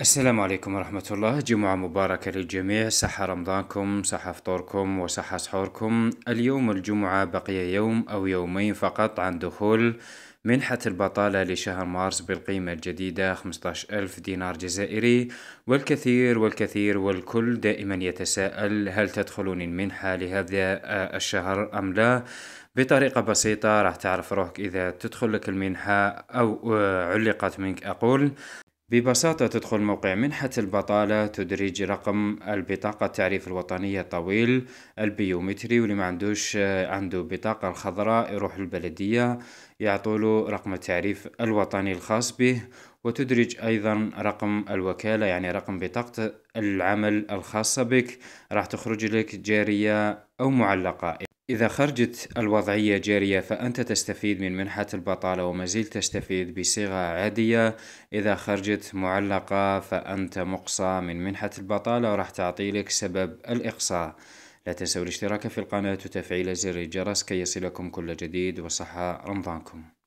السلام عليكم ورحمة الله جمعة مباركة للجميع صحة رمضانكم صحة فطوركم وصحة سحوركم اليوم الجمعة بقي يوم أو يومين فقط عن دخول منحة البطالة لشهر مارس بالقيمة الجديدة ألف دينار جزائري والكثير والكثير والكل دائما يتساءل هل تدخلون المنحة لهذا الشهر أم لا بطريقة بسيطة راح تعرف روحك إذا تدخل لك المنحة أو علقت منك أقول ببساطة تدخل موقع منحة البطالة تدرج رقم البطاقة التعريف الوطنية الطويل البيومتري واللي ما عندوش عنده بطاقة الخضراء يروح للبلدية يعطوله رقم التعريف الوطني الخاص به وتدرج أيضا رقم الوكالة يعني رقم بطاقة العمل الخاصة بك راح تخرج لك جارية أو معلقة إذا خرجت الوضعية جارية فأنت تستفيد من منحة البطالة وما زلت تستفيد بصيغة عادية إذا خرجت معلقة فأنت مقصى من منحة البطالة وراح تعطي لك سبب الإقصاء لا تنسوا الاشتراك في القناة وتفعيل زر الجرس كي يصلكم كل جديد وصحة رمضانكم